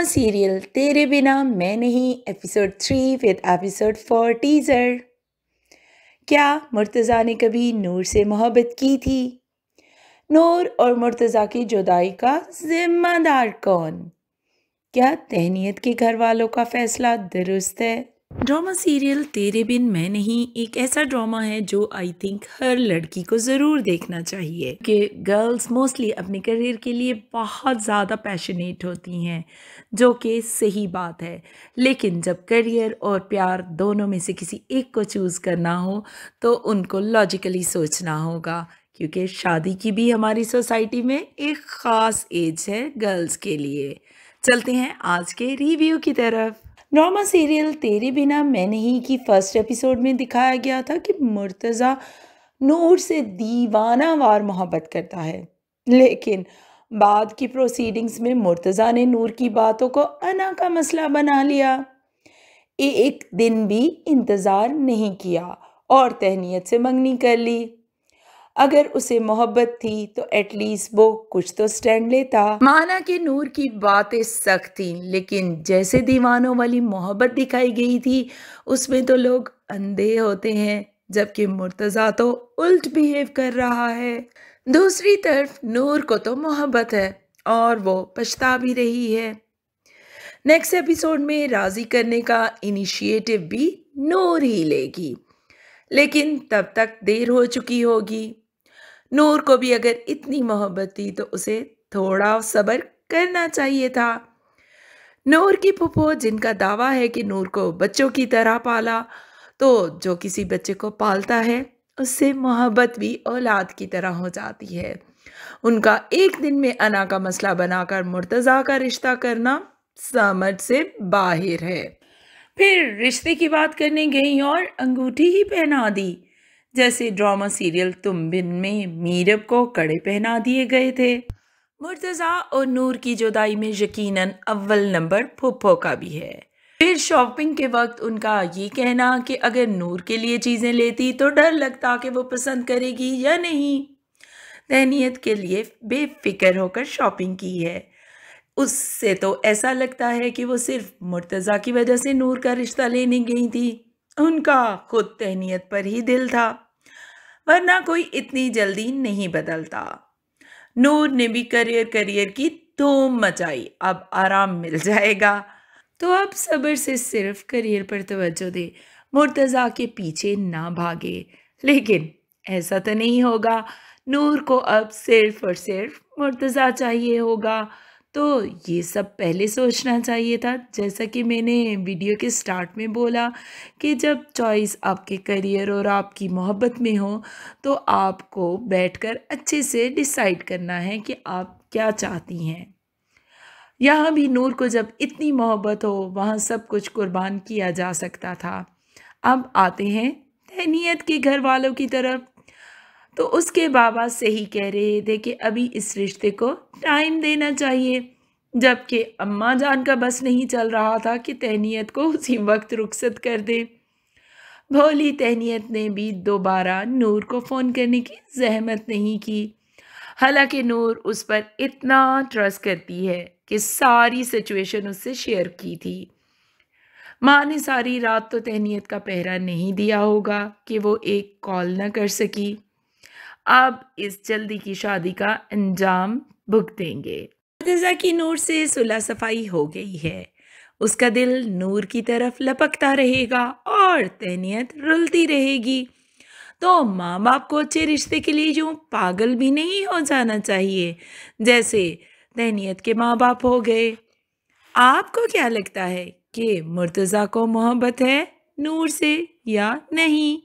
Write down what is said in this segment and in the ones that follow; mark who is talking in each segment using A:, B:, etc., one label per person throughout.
A: drama serial तेरे बिना मैं नहीं episode three with episode four teaser क्या मुर्तज़ा ने कभी नूर से मोहब्बत की थी नूर और मुर्तज़ा की जुदाई का जिम्मेदार कौन क्या तहनीत के घर वालों का फ़ैसला दुरुस्त है ड्रामा सीरियल तेरे बिन मैं नहीं एक ऐसा ड्रामा है जो आई थिंक हर लड़की को ज़रूर देखना चाहिए कि गर्ल्स मोस्टली अपने करियर के लिए बहुत ज़्यादा पैशनेट होती हैं जो कि सही बात है लेकिन जब करियर और प्यार दोनों में से किसी एक को चूज़ करना हो तो उनको लॉजिकली सोचना होगा क्योंकि शादी की भी हमारी सोसाइटी में एक ख़ास एज है गर्ल्स के लिए चलते हैं आज के रिव्यू की तरफ ड्रामा सीरियल तेरे बिना मैं नहीं की फ़र्स्ट एपिसोड में दिखाया गया था कि मुर्तज़ा नूर से दीवाना वार मोहब्बत करता है लेकिन बाद की प्रोसीडिंग्स में मुर्तज़ा ने नूर की बातों को अना का मसला बना लिया एक दिन भी इंतज़ार नहीं किया और तहनीत से मंगनी कर ली अगर उसे मोहब्बत थी तो एटलीस्ट वो कुछ तो स्टैंड लेता माना कि नूर की बातें सख्त थी लेकिन जैसे दीवानों वाली मोहब्बत दिखाई गई थी उसमें तो लोग अंधे होते हैं जबकि मुर्तज़ा तो उल्ट बिहेव कर रहा है दूसरी तरफ नूर को तो मोहब्बत है और वो पछता भी रही है नेक्स्ट एपिसोड में राज़ी करने का इनिशिएटिव भी नूर ही लेगी लेकिन तब तक देर हो चुकी होगी नूर को भी अगर इतनी मोहब्बत थी तो उसे थोड़ा सब्र करना चाहिए था नूर की पुपो जिनका दावा है कि नूर को बच्चों की तरह पाला तो जो किसी बच्चे को पालता है उससे मोहब्बत भी औलाद की तरह हो जाती है उनका एक दिन में अना का मसला बनाकर मुर्तज़ा का रिश्ता करना समझ से बाहर है फिर रिश्ते की बात करने गई और अंगूठी ही पहना दी जैसे ड्रामा सीरियल तुम बिन में मीरब को कड़े पहना दिए गए थे मुर्तज़ा और नूर की जुदाई में यकीनन अव्वल नंबर फुप्पो का भी है फिर शॉपिंग के वक्त उनका ये कहना कि अगर नूर के लिए चीज़ें लेती तो डर लगता कि वो पसंद करेगी या नहीं दहनीत के लिए बेफिक्र होकर शॉपिंग की है उससे तो ऐसा लगता है कि वो सिर्फ मुर्तज़ा की वजह से नूर का रिश्ता लेने गई थी उनका खुद तहनीत पर ही दिल था वरना कोई इतनी जल्दी नहीं बदलता नूर ने भी करियर करियर की धूम मचाई अब आराम मिल जाएगा तो अब सब्र से सिर्फ करियर पर तवज्जो दे मुर्तज़ा के पीछे ना भागे लेकिन ऐसा तो नहीं होगा नूर को अब सिर्फ और सिर्फ मुर्तज़ा चाहिए होगा तो ये सब पहले सोचना चाहिए था जैसा कि मैंने वीडियो के स्टार्ट में बोला कि जब चॉइस आपके करियर और आपकी मोहब्बत में हो तो आपको बैठकर अच्छे से डिसाइड करना है कि आप क्या चाहती हैं यहाँ भी नूर को जब इतनी मोहब्बत हो वहाँ सब कुछ कुर्बान किया जा सकता था अब आते हैं तहनीत के घर वालों की तरफ तो उसके बाबा सही कह रहे थे कि अभी इस रिश्ते को टाइम देना चाहिए जबकि अम्मा जान का बस नहीं चल रहा था कि तहनीत को उसी वक्त रुखसत कर दे भोली तहनीत ने भी दोबारा नूर को फ़ोन करने की जहमत नहीं की हालांकि नूर उस पर इतना ट्रस्ट करती है कि सारी सिचुएशन उससे शेयर की थी माँ ने सारी रात तो तहनीत का पहरा नहीं दिया होगा कि वो एक कॉल ना कर सकी अब इस जल्दी की शादी का अंजाम भुग देंगे मुर्तज़ा की नूर से सुलह सफाई हो गई है उसका दिल नूर की तरफ लपकता रहेगा और तहनीत रुलती रहेगी तो माँ बाप को अच्छे रिश्ते के लिए जो पागल भी नहीं हो जाना चाहिए जैसे तहनीत के माँ बाप हो गए आपको क्या लगता है कि मुर्तज़ा को मोहब्बत है नूर से या नहीं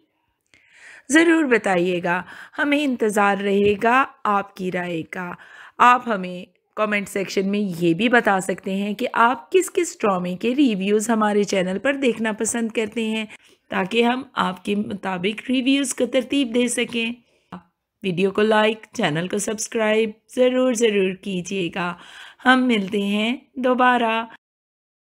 A: ज़रूर बताइएगा हमें इंतज़ार रहेगा आपकी राय का आप हमें कमेंट सेक्शन में ये भी बता सकते हैं कि आप किस किस ड्रामे के रिव्यूज़ हमारे चैनल पर देखना पसंद करते हैं ताकि हम आपके मुताबिक रिव्यूज़ को तरतीब दे सकें वीडियो को लाइक चैनल को सब्सक्राइब ज़रूर ज़रूर कीजिएगा हम मिलते हैं दोबारा